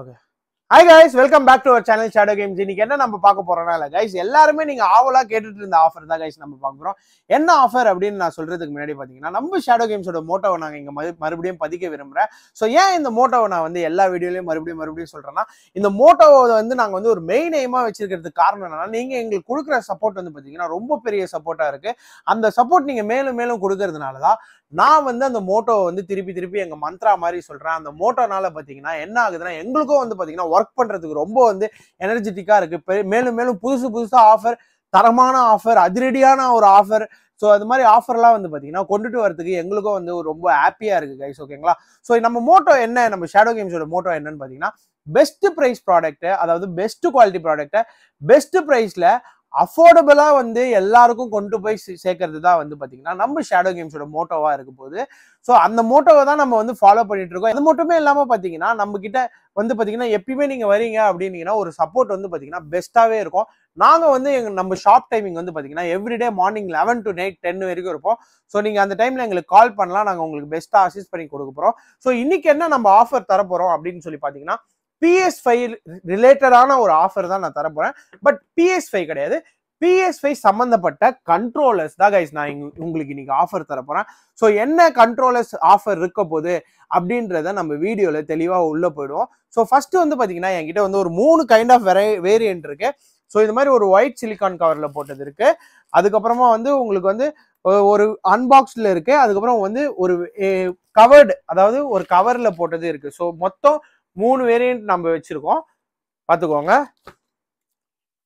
Okay hi guys welcome back to our channel shadow games இன்னைக்கு என்ன நம்ம பார்க்க போறோம்னா கைஸ் எல்லாருமே நீங்க ஆவலாக கேட்டுட்டு இருந்த ஆஃபர் தான் கைஸ் நம்ம பார்க்க போறோம் என்ன ஆஃபர் அப்படின்னு நான் சொல்றதுக்கு முன்னாடி பாத்தீங்கன்னா நம்ம ஷேடோ கேம்ஸோட மோட்டோவை நாங்கள் இங்க மறுபடியும் பதிக்க விரும்புறேன் ஸோ ஏன் இந்த மோட்டோவை நான் வந்து எல்லா வீடியோலையும் மறுபடியும் மறுபடியும் சொல்றேன்னா இந்த மோட்டோவை வந்து நாங்கள் வந்து ஒரு மெயின் எய்மா வச்சிருக்கிறதுக்கு காரணம் என்னன்னா நீங்க எங்களுக்கு கொடுக்குற சப்போர்ட் வந்து பாத்தீங்கன்னா ரொம்ப பெரிய சப்போர்ட்டா இருக்கு அந்த சப்போர்ட் நீங்க மேலும் மேலும் கொடுக்கறதுனால தான் நான் வந்து அந்த மோட்டோவை வந்து திருப்பி திருப்பி எங்கள் மந்த்ரா மாதிரி சொல்கிறேன் அந்த மோட்டோனால பார்த்தீங்கன்னா என்ன ஆகுதுன்னா எங்களுக்கும் வந்து பார்த்தீங்கன்னா ஒர்க் பண்ணுறதுக்கு ரொம்ப வந்து எனர்ஜெட்டிக்காக இருக்குது மேலும் மேலும் புதுசு புதுசாக ஆஃபர் தரமான ஆஃபர் அதிரடியான ஒரு ஆஃபர் ஸோ அது மாதிரி ஆஃபர்லாம் வந்து பார்த்தீங்கன்னா கொண்டுட்டு வரதுக்கு எங்களுக்கும் வந்து ரொம்ப ஹாப்பியாக இருக்குது கைஸ் ஓகேங்களா ஸோ நம்ம மோட்டோ என்ன நம்ம ஷேடோ கேம்ஸோட மோட்டோ என்னன்னு பார்த்தீங்கன்னா பெஸ்ட் ப்ரைஸ் ப்ராடக்ட்டு அதாவது பெஸ்ட் குவாலிட்டி ப்ராடக்ட்டை பெஸ்ட் ப்ரைஸில் அஃபோர்டபுளாக வந்து எல்லாருக்கும் கொண்டு போய் சேர்க்கறது தான் வந்து பார்த்தீங்கன்னா நம்ம ஷேடோ கேம்ஸோட மோட்டோவாக இருக்க போது ஸோ அந்த மோட்டோவை தான் நம்ம வந்து ஃபாலோ பண்ணிட்டு இருக்கோம் அது மட்டுமே இல்லாமல் பார்த்தீங்கன்னா நம்ம கிட்ட வந்து பார்த்தீங்கன்னா எப்பயுமே நீங்கள் வரீங்க அப்படின்னீங்கன்னா ஒரு சப்போர்ட் வந்து பார்த்தீங்கன்னா பெஸ்ட்டாகவே இருக்கும் நாங்கள் வந்து எங்கள் நம்ம ஷாப் டைமிங் வந்து பார்த்தீங்கன்னா everyday morning eleven to night ten வரைக்கும் இருப்போம் ஸோ நீங்கள் அந்த டைமில் எங்களுக்கு கால் பண்ணலாம் நாங்கள் உங்களுக்கு பெஸ்ட்டாக அசிஸ்ட் பண்ணி கொடுக்க போகிறோம் ஸோ இன்றைக்கி என்ன நம்ம ஆஃபர் தர போகிறோம் அப்படின்னு சொல்லி பார்த்தீங்கன்னா பிஎஸ் ஃபைவ் ரிலேட்டடான ஒரு ஆஃபர் தான் நான் தரப்போறேன் பட் பிஎஸ் ஃபைவ் கிடையாது பிஎஸ் ஃபைவ் சம்மந்தப்பட்ட கண்ட்ரோலர்ஸ் தான் கைஸ் நான் உங்களுக்கு இன்னைக்கு ஆஃபர் தரப்போகிறேன் ஸோ என்ன கண்ட்ரோலர்ஸ் ஆஃபர் இருக்க போது அப்படின்றத நம்ம வீடியோவில் தெளிவாக உள்ளே போயிடுவோம் ஸோ ஃபஸ்ட்டு வந்து பார்த்தீங்கன்னா என்கிட்ட வந்து ஒரு மூணு கைண்ட் ஆஃப் வெரை வேரியன்ட் இருக்கு ஸோ இது மாதிரி ஒரு ஒயிட் சிலிகான் கவரில் போட்டது இருக்கு அதுக்கப்புறமா வந்து உங்களுக்கு வந்து ஒரு அன்பாக்ஸில் இருக்கு அதுக்கப்புறம் வந்து ஒரு கவர்டு அதாவது ஒரு கவரில் போட்டது இருக்கு ஸோ மொத்தம் மூணு வேரியண்ட் நம்ம வச்சுருக்கோம் பார்த்துக்கோங்க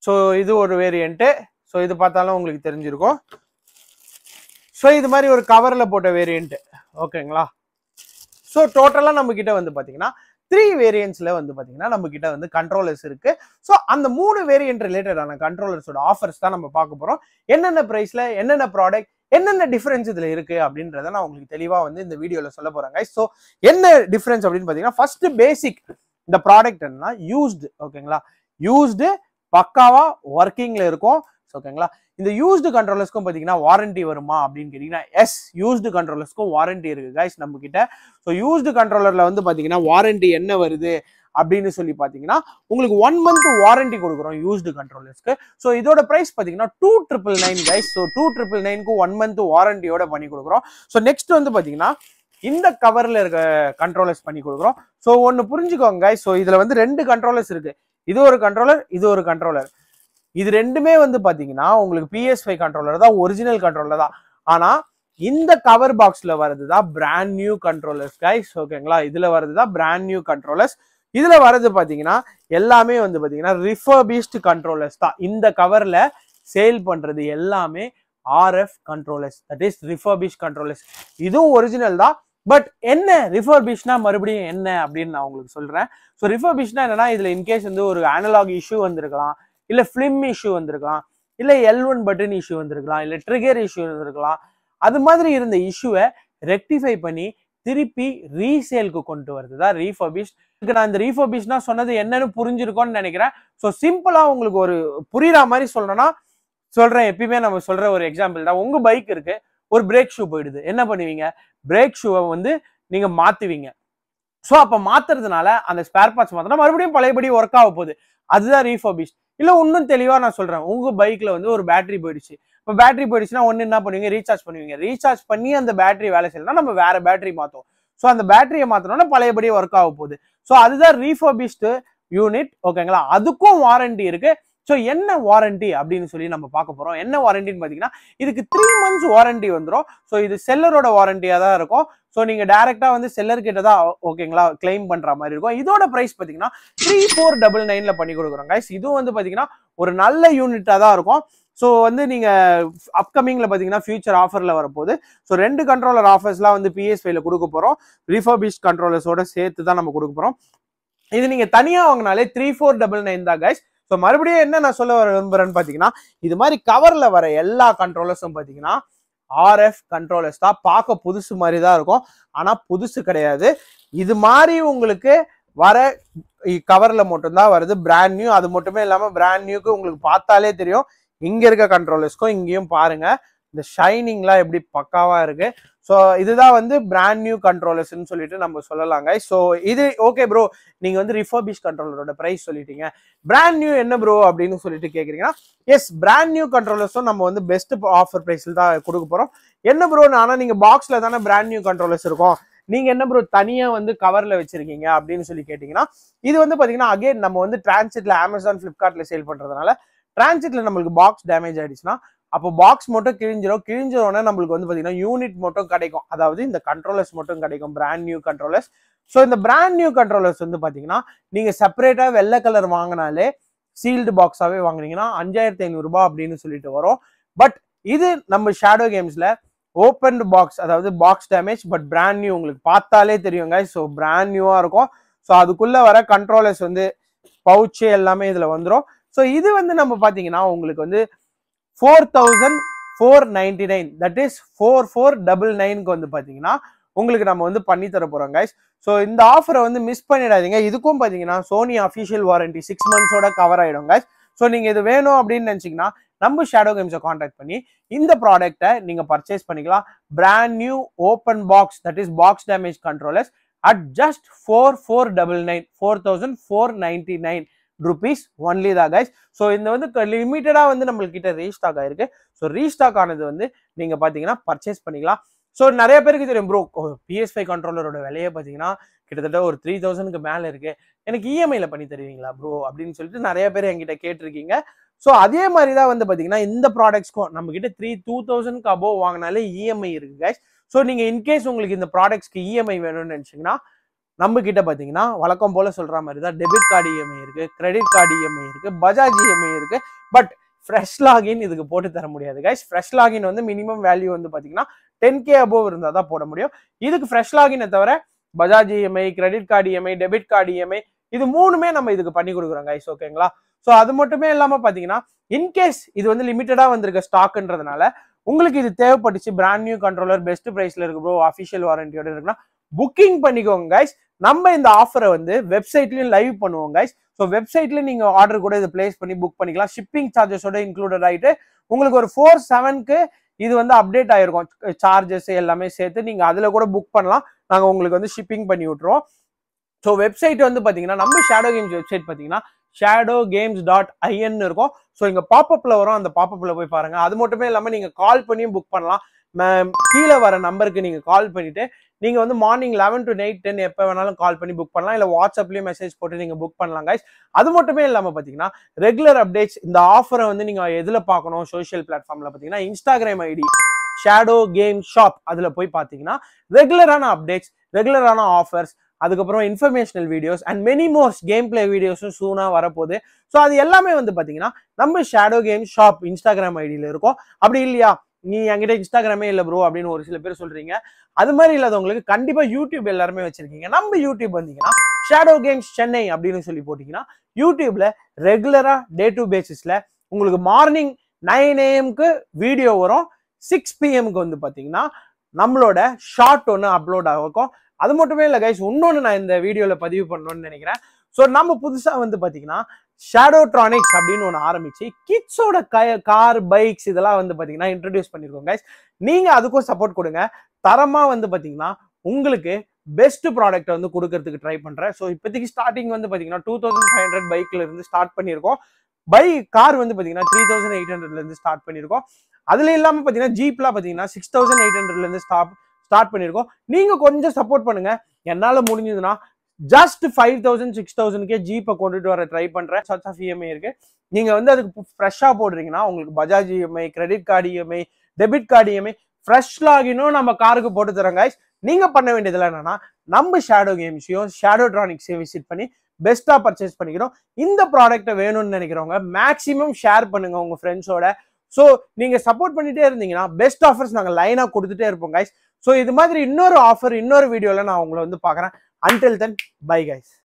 ஸோ இது ஒரு வேரியண்ட்டு ஸோ இது பார்த்தாலும் உங்களுக்கு தெரிஞ்சிருக்கும் ஸோ இது மாதிரி ஒரு கவரில் போட்ட வேரியண்ட்டு ஓகேங்களா ஸோ டோட்டலாக நம்மக்கிட்ட வந்து பார்த்தீங்கன்னா த்ரீ வேரியன்ட்ஸில் வந்து பார்த்தீங்கன்னா நம்மக்கிட்ட வந்து கண்ட்ரோலர்ஸ் இருக்குது ஸோ அந்த மூணு வேரியன்ட் ரிலேட்டடான கண்ட்ரோலர்ஸோட ஆஃபர்ஸ் தான் நம்ம பார்க்க போகிறோம் என்னென்ன ப்ரைஸில் என்னென்ன ப்ராடக்ட் என்னென்ன டிஃபரன்ஸ் இதுல இருக்கு அப்படின்றத நான் உங்களுக்கு தெளிவா வந்து இந்த வீடியோல சொல்ல போறேங்க ஸோ என்ன டிஃபரன்ஸ் அப்படின்னு பாத்தீங்கன்னா ஃபர்ஸ்ட் பேசிக் இந்த ப்ராடக்ட் என்னன்னா யூஸ்டு ஓகேங்களா யூஸ்டு பக்காவா ஒர்க்கிங்ல இருக்கும் ஓகேங்களா இந்த யூஸ்டு கண்ட்ரோலர்ஸ்க்கும் பார்த்தீங்கன்னா வாரண்டி வருமா அப்படின்னு கேட்டிங்கன்னா எஸ் யூஸ்டு கண்ட்ரோலர்ஸ்க்கும் வாரண்டி இருக்குது கைஸ் நம்ம கிட்ட ஸோ யூஸ்டு கண்ட்ரோலரில் வந்து பார்த்தீங்கன்னா வாரண்டி என்ன வருது அப்படின்னு சொல்லி பார்த்தீங்கன்னா உங்களுக்கு ஒன் மந்த் வாரண்டி கொடுக்குறோம் யூஸ்டு கண்ட்ரோலர்ஸ்க்கு ஸோ இதோட ப்ரைஸ் பார்த்தீங்கன்னா two triple nine guys so two triple நைனுக்கு ஒன் மந்த் வாரண்டியோட பண்ணி கொடுக்குறோம் ஸோ நெக்ஸ்ட் வந்து பார்த்தீங்கன்னா இந்த கவரில் இருக்க கண்ட்ரோலர்ஸ் பண்ணி கொடுக்குறோம் ஸோ ஒன்று புரிஞ்சுக்கோங்க ஸோ இதில் வந்து ரெண்டு கண்ட்ரோலர்ஸ் இருக்குது இது ஒரு கண்ட்ரோலர் இது ஒரு கண்ட்ரோலர் இது ரெண்டுமே வந்து பார்த்தீங்கன்னா உங்களுக்கு பிஎஸ்ஐ கண்ட்ரோலர் தான் ஒரிஜினல் கண்ட்ரோலர் தான் ஆனால் இந்த கவர் பாக்ஸில் வர்றது தான் பிராண்ட் நியூ கண்ட்ரோலர்ஸ் கைஸ் ஓகேங்களா இதில் வர்றது தான் பிராண்ட் நியூ கண்ட்ரோலர்ஸ் இதுல வர்றது பாத்தீங்கன்னா எல்லாமே வந்து பாத்தீங்கன்னா ரிஃபர்பிஸ்ட் கண்ட்ரோலர்ஸ் தான் இந்த கவர்ல சேல் பண்றது எல்லாமே RF controllers that is refurbish controllers இதுவும் ஒரிஜினல் தான் பட் என்ன ரிஃபர்பிஷ்னா மறுபடியும் என்ன அப்படின்னு நான் உங்களுக்கு சொல்றேன் ஸோ ரிஃபர்பிஷ்னா என்னன்னா இதுல இன்கேஸ் வந்து ஒரு அனலாக் இஷ்யூ வந்திருக்கலாம் இல்ல ஃபிலிம் இஷ்யூ வந்திருக்கலாம் இல்ல எல் ஒன் பட்டன் இஷ்யூ வந்திருக்கலாம் இல்ல ட்ரிகர் இஷ்யூ வந்திருக்கலாம் அது மாதிரி இருந்த இஷ்யூவை ரெக்டிஃபை பண்ணி திருப்பி ரீசேலுக்கு கொண்டு வருது தான் ரீஃபர்பிஷ் இதுக்கு நான் இந்த ரீஃபபிஷ்னா சொன்னது என்னன்னு புரிஞ்சிருக்கோம்னு நினைக்கிறேன் ஸோ சிம்பிளா உங்களுக்கு ஒரு புரியுற மாதிரி சொல்லணும்னா சொல்றேன் எப்பயுமே நம்ம சொல்ற ஒரு எக்ஸாம்பிள் தான் உங்க பைக் இருக்கு ஒரு பிரேக் ஷூ போயிடுது என்ன பண்ணுவீங்க பிரேக் ஷூவை வந்து நீங்க மாத்துவீங்க ஸோ அப்போ மாத்துறதுனால அந்த ஸ்பேர் பார்ட்ஸ் மாத்தினா மறுபடியும் பழையபடி ஒர்க் ஆக போகுது அதுதான் ரீஃபபிஷ் இல்லை இன்னும் தெளிவாக நான் சொல்கிறேன் உங்கள் பைக்கில் வந்து ஒரு பேட்டரி போயிடுச்சு இப்போ பேட்டரி போயிடுச்சுன்னா ஒன்று என்ன பண்ணுவீங்க ரீசார்ஜ் பண்ணுவீங்க ரீசார்ஜ் பண்ணி அந்த பேட்டரி வேலை செய்யலாம் நம்ம வேற பேட்டரி மாற்றோம் ஸோ அந்த பேட்டரியை மாற்றணும்னா பழையபடி ஒர்க் ஆக போகுது ஸோ அதுதான் ரீஃபர்பிஷ்டு யூனிட் ஓகேங்களா அதுக்கும் வாரண்டி இருக்கு ஸோ என்ன வாரண்டி அப்படின்னு சொல்லி நம்ம பார்க்க போகிறோம் என்ன வாரண்டின்னு பார்த்தீங்கன்னா இதுக்கு த்ரீ மந்த்ஸ் வாரண்டி வந்துடும் ஸோ இது செல்லரோட வாரண்டியாக தான் இருக்கும் ஸோ நீங்கள் டேரெக்டாக வந்து செல்லர் கிட்ட தான் ஓகேங்களா கிளைம் பண்ணுற மாதிரி இருக்கும் இதோட ப்ரைஸ் பார்த்தீங்கன்னா த்ரீ ஃபோர் டபுள் நைனில் பண்ணி கொடுக்குறோம் கைஸ் இதுவும் வந்து பார்த்தீங்கன்னா ஒரு நல்ல யூனிட்டாக தான் இருக்கும் ஸோ வந்து நீங்கள் அப்கமிங்கில் பார்த்தீங்கன்னா ஃபியூச்சர் ஆஃபரில் வரப்போகுது ஸோ ரெண்டு கண்ட்ரோலர் ஆஃபர்ஸ்லாம் வந்து பிஎஸ்ஃபைல கொடுக்க போகிறோம் ரிஃபர்பிஷ் கண்ட்ரோலர்ஸோட சேர்த்து தான் நம்ம கொடுக்க போகிறோம் இது நீங்கள் தனியாக வாங்கினாலே த்ரீ ஃபோர் டபுள் நைன் தான் கைஸ் ஸோ மறுபடியும் என்ன நான் சொல்ல வர விரும்புகிறேன்னு பார்த்தீங்கன்னா இது மாதிரி கவரில் வர எல்லா கண்ட்ரோலர்ஸும் பார்த்தீங்கன்னா ஆர்எஃப் கண்ட்ரோலர்ஸ் தான் பார்க்க புதுசு மாதிரி தான் இருக்கும் ஆனால் புதுசு கிடையாது இது மாதிரி உங்களுக்கு வர கவரில் மட்டும்தான் வருது பிராண்ட் நியூ அது மட்டுமே இல்லாமல் பிராண்ட் நியூக்கு உங்களுக்கு பார்த்தாலே தெரியும் இங்கே இருக்க கண்ட்ரோலர்ஸ்க்கும் இங்கேயும் பாருங்கள் இந்த ஷைனிங்லாம் எப்படி பக்காவாக இருக்குது ஸோ இதுதான் வந்து பிராண்ட் நியூ கண்ட்ரோலர்ஸ்ன்னு சொல்லிட்டு நம்ம சொல்லலாங்க ஸோ இது ஓகே ப்ரோ நீங்கள் வந்து ரிஃபர்பிஷ் கண்ட்ரோலரோட ப்ரைஸ் சொல்லிட்டீங்க பிராண்ட் நியூ என்ன ப்ரோ அப்படின்னு சொல்லிட்டு கேட்குறீங்கன்னா எஸ் பிராண்ட் நியூ கண்ட்ரோலர்ஸும் நம்ம வந்து பெஸ்ட் ஆஃபர் ப்ரைஸில் தான் கொடுக்க போகிறோம் என்ன ப்ரோ ஆனால் நீங்கள் பாக்ஸில் தானே பிராண்ட் நியூ கண்ட்ரோலர்ஸ் இருக்கும் நீங்கள் என்ன ப்ரோ தனியாக வந்து கவரில் வச்சுருக்கீங்க அப்படின்னு சொல்லி கேட்டிங்கன்னா இது வந்து பார்த்தீங்கன்னா அகைன் நம்ம வந்து டிரான்சிட்டில் அமேசான் ஃப்ளிப்கார்ட்டில் சேல் பண்ணுறதுனால டிரான்சிட்ல நம்மளுக்கு பாக்ஸ் டேமேஜ் ஆயிடுச்சுன்னா அப்போ பாக்ஸ் மட்டும் கிழிஞ்சிரும் கிழிஞ்சிரோன்னா நம்மளுக்கு வந்து பார்த்தீங்கன்னா யூனிட் மட்டும் கிடைக்கும் அதாவது இந்த கண்ட்ரோலர்ஸ் மட்டும் கிடைக்கும் பிராண்ட் நியூ கண்ட்ரோலர்ஸ் ஸோ இந்த பிராண்ட் நியூ கண்ட்ரோலர்ஸ் வந்து பார்த்தீங்கன்னா நீங்கள் செப்பரேட்டா வெள்ளை கலர் வாங்கினாலே சீல்டு பாக்ஸாகவே வாங்கினீங்கன்னா அஞ்சாயிரத்தி ரூபாய் அப்படின்னு சொல்லிட்டு வரும் பட் இது நம்ம ஷேடோ கேம்ஸில் ஓப்பன் பாக்ஸ் அதாவது box damage but brand new உங்களுக்கு பார்த்தாலே தெரியுங்க ஸோ பிராண்ட் நியூவாக இருக்கும் ஸோ அதுக்குள்ளே வர கண்ட்ரோலர்ஸ் வந்து பவுச்சு எல்லாமே இதில் வந்துடும் ஸோ இது வந்து நம்ம பார்த்தீங்கன்னா உங்களுக்கு வந்து four thousand four ninety nine that is four four double நைனுக்கு வந்து பார்த்தீங்கன்னா உங்களுக்கு நம்ம வந்து பண்ணி தர போகிறோம் கைஸ் ஸோ இந்த ஆஃபரை வந்து மிஸ் பண்ணிடாதீங்க இதுக்கும் பார்த்தீங்கன்னா சோனி அஃபிஷியல் வாரண்டி சிக்ஸ் மந்த்ஸோட கவர் ஆகிடும் கைஸ் ஸோ நீங்கள் இது வேணும் அப்படின்னு நினச்சிங்கன்னா நம்ம ஷேடோ கேம்ஸை காண்டாக்ட் பண்ணி இந்த ப்ராடக்டை நீங்கள் பர்ச்சேஸ் பண்ணிக்கலாம் brand new open box that is box damage controllers at just four four double nine four thousand four ninety nine rupees only தான் கைஸ் ஸோ இந்த வந்து லிமிட்டடாக வந்து நம்மள்கிட்ட ரீஸ்டாக் ஆயிருக்கு ஸோ ரீஸ்டாக் ஆனது வந்து நீங்கள் பார்த்தீங்கன்னா பர்ச்சேஸ் பண்ணிக்கலாம் ஸோ நிறைய பேருக்கு தெரியும் ப்ரோ பிஎஸ் ஃபைவ் கண்ட்ரோலரோட விலையை பார்த்தீங்கன்னா கிட்டத்தட்ட ஒரு த்ரீ தௌசண்ட்க்கு மேலே இருக்குது எனக்கு இஎம்ஐயில் e பண்ணி தருவீங்களா ப்ரோ அப்படின்னு சொல்லிட்டு நிறைய பேர் என்கிட்ட கேட்டிருக்கீங்க ஸோ அதே மாதிரி தான் வந்து பார்த்தீங்கன்னா இந்த ப்ராடக்ட்ஸ்க்கும் நம்மக்கிட்ட த்ரீ டூ தௌசண்ட்க்கு அபோவ் வாங்கினாலே இஎம்ஐ e இருக்கு கைஸ் ஸோ நீங்கள் இன்கேஸ் உங்களுக்கு இந்த ப்ராடக்ட்ஸ்க்கு இஎம்ஐ e வேணும்னு நினச்சிங்கன்னா நம்ம கிட்ட பார்த்தீங்கன்னா வழக்கம் போல சொல்ற மாதிரி தான் டெபிட் கார்டு இஎம்ஐ e இருக்கு கிரெடிட் கார்டு இஎம்ஐ இருக்கு பஜாஜ் இஎம்ஐ e இருக்கு பட் ஃப்ரெஷ் லாகின் இதுக்கு போட்டு தர முடியாது கைஸ் ஃப்ரெஷ் லாகின் வந்து மினிமம் வேல்யூ வந்து பார்த்தீங்கன்னா டென் கே அபோவ் இருந்தால் தான் போட முடியும் இதுக்கு ஃப்ரெஷ் லாகினை தவிர Bajaj EMI credit card EMI debit card EMI இது மூணுமே நம்ம இதுக்கு பண்ணி கொடுக்குறோம் கைஸ் ஓகேங்களா ஸோ அது மட்டுமே இல்லாமல் பார்த்தீங்கன்னா இன்கேஸ் இது வந்து லிமிட்டடாக வந்திருக்க ஸ்டாக்குன்றதுனால உங்களுக்கு இது தேவைப்பட்டுச்சு பிராண்ட் நியூ கண்ட்ரோலர் பெஸ்ட் ப்ரைஸில் இருக்கு ப்ரோ அஃபிஷியல் வாரண்டியோட இருக்குன்னா புக்கிங் பண்ணிக்கோங்க கைஸ் நம்ம இந்த ஆஃபரை வந்து வெப்சைட்லயும் லைவ் பண்ணுவோம் கைஸ் ஸோ வெப்சைட்ல நீங்க ஆர்டர் கூட இதை பிளேஸ் பண்ணி புக் பண்ணிக்கலாம் ஷிப்பிங் சார்ஜஸோட இன்க்ளூடட் ஆயிட்டு உங்களுக்கு ஒரு ஃபோர் செவன்க்கு இது வந்து அப்டேட் ஆயிருக்கும் சார்ஜஸ் எல்லாமே சேர்த்து நீங்க அதுல கூட புக் பண்ணலாம் நாங்க உங்களுக்கு வந்து ஷிப்பிங் பண்ணி விட்டுருவோம் ஸோ வெப்சைட் வந்து பாத்தீங்கன்னா நம்ம ஷேடோ கேம்ஸ் வெப்சைட் பாத்தீங்கன்னா ஷேடோ கேம்ஸ் டாட் ஐஎன் இருக்கும் ஸோ இங்க பாப்பப்பில் வரும் அந்த பாப்பப்பில் போய் பாருங்கள் அது மட்டுமே இல்லாமல் நீங்கள் கால் பண்ணியும் புக் பண்ணலாம் கீழே வர நம்பருக்கு நீங்கள் கால் பண்ணிவிட்டு நீங்கள் வந்து morning eleven to night ten எப்போ வேணாலும் கால் பண்ணி புக் பண்ணலாம் இல்லை வாட்ஸ்அப்லேயும் மெசேஜ் போட்டு நீங்கள் புக் பண்ணலாம் கைஸ் அது மட்டுமே இல்லாமல் பார்த்தீங்கன்னா ரெகுலர் அப்டேட்ஸ் இந்த ஆஃபரை வந்து நீங்கள் எதில் பார்க்கணும் சோஷியல் பிளாட்ஃபார்மில் பார்த்தீங்கன்னா Instagram ID shadow game shop அதில் போய் பார்த்தீங்கன்னா ரெகுலரான அப்டேட்ஸ் ரெகுலரான ஆஃபர்ஸ் அதுக்கப்புறம் informational videos and many mores game play வீடியோஸும் சூனாக வரப்போகுது ஸோ அது எல்லாமே வந்து பார்த்தீங்கன்னா நம்ம ஷேடோ கேம் ஷாப் இன்ஸ்டாகிராம் ஐடியில் இருக்கும் அப்படி இல்லையா நீ என்கிட்ட இன்ஸ்டாகிராமே இல்லை ப்ரோ அப்படின்னு ஒரு சில பேர் சொல்றீங்க அது மாதிரி இல்லாதவங்களுக்கு கண்டிப்பா யூடியூப் எல்லாருமே வச்சிருக்கீங்க நம்ம யூடியூப் வந்தீங்கன்னா ஷேடோ கேம்ஸ் சென்னை அப்படின்னு சொல்லி போட்டீங்கன்னா யூடியூப்ல ரெகுலரா டே டு பேசிஸ்ல உங்களுக்கு மார்னிங் நைன் ஏஎம்க்கு வீடியோ வரும் சிக்ஸ் பிஎம்க்கு வந்து பார்த்தீங்கன்னா நம்மளோட ஷார்ட் ஒன்று அப்லோட் ஆகும் அது மட்டுமே இல்லை கைஸ் இன்னொன்று நான் இந்த வீடியோவில் பதிவு பண்ணணும்னு நினைக்கிறேன் ஸோ நம்ம புதுசாக வந்து பார்த்தீங்கன்னா ஷேடோட்ரானிக்ஸ் அப்படின்னு ஒன்று ஆரம்பிச்சு கிட்ஸோட கார் பைக்ஸ் இதெல்லாம் வந்து பார்த்தீங்கன்னா இன்ட்ரடியூஸ் பண்ணியிருக்கோம் கைஸ் நீங்கள் அதுக்கும் சப்போர்ட் கொடுங்க தரமாக வந்து பார்த்தீங்கன்னா உங்களுக்கு பெஸ்ட் ப்ராடக்ட் வந்து கொடுக்கறதுக்கு ட்ரை பண்ணுறேன் ஸோ இப்போதைக்கு ஸ்டார்டிங் வந்து பார்த்தீங்கன்னா டூ தௌசண்ட் ஃபைவ் ஹண்ட்ரட் பைக்ல இருந்து ஸ்டார்ட் பண்ணியிருக்கோம் பைக் கார் வந்து பார்த்தீங்கன்னா த்ரீ தௌசண்ட் எயிட் இருந்து ஸ்டார்ட் பண்ணியிருக்கோம் அதுல இல்லாமல் பார்த்தீங்கன்னா ஜீப்லாம் பார்த்தீங்கன்னா சிக்ஸ் தௌசண்ட் எயிட் ஹண்ட்ரட்லேருந்து ஸ்டாப் ஸ்டார்ட் பண்ணியிருக்கோம் நீங்கள் கொஞ்சம் சப்போர்ட் பண்ணுங்க என்னால் முடிஞ்சதுன்னா ஜஸ்ட் ஃபைவ் தௌசண்ட் சிக்ஸ் தௌசண்ட்கே ஜீப்பை கொண்டுட்டு வர ட்ரை பண்ணுறேன் சர்ச் ஆஃப் இஎம்ஐ இருக்கு நீங்கள் வந்து அதுக்கு ஃப்ரெஷ்ஷாக போடுறீங்கன்னா உங்களுக்கு Bajaj EMI credit card EMI debit card EMI fresh லாகினும் நம்ம காருக்கு போட்டு தரோம் கைஸ் நீங்கள் பண்ண வேண்டியதில் என்னன்னா நம்ம ஷேடோ கேம்ஸையும் ஷேடோ ட்ரானிக்ஸையும் விசிட் பண்ணி பெஸ்ட்டாக பர்ச்சேஸ் பண்ணிக்கிறோம் இந்த ப்ராடக்ட்டை வேணும்னு நினைக்கிறவங்க மேக்ஸிமம் ஷேர் பண்ணுங்கள் உங்கள் ஃப்ரெண்ட்ஸோட ஸோ நீங்கள் சப்போர்ட் பண்ணிகிட்டே இருந்தீங்கன்னா பெஸ்ட் ஆஃபர்ஸ் நாங்கள் லைனாக கொடுத்துட்டே இருப்போம் கைஸ் ஸோ இது மாதிரி இன்னொரு ஆஃபர் இன்னொரு வீடியோவில் நான் உங்களை வந்து பார்க்குறேன் Until then, bye guys.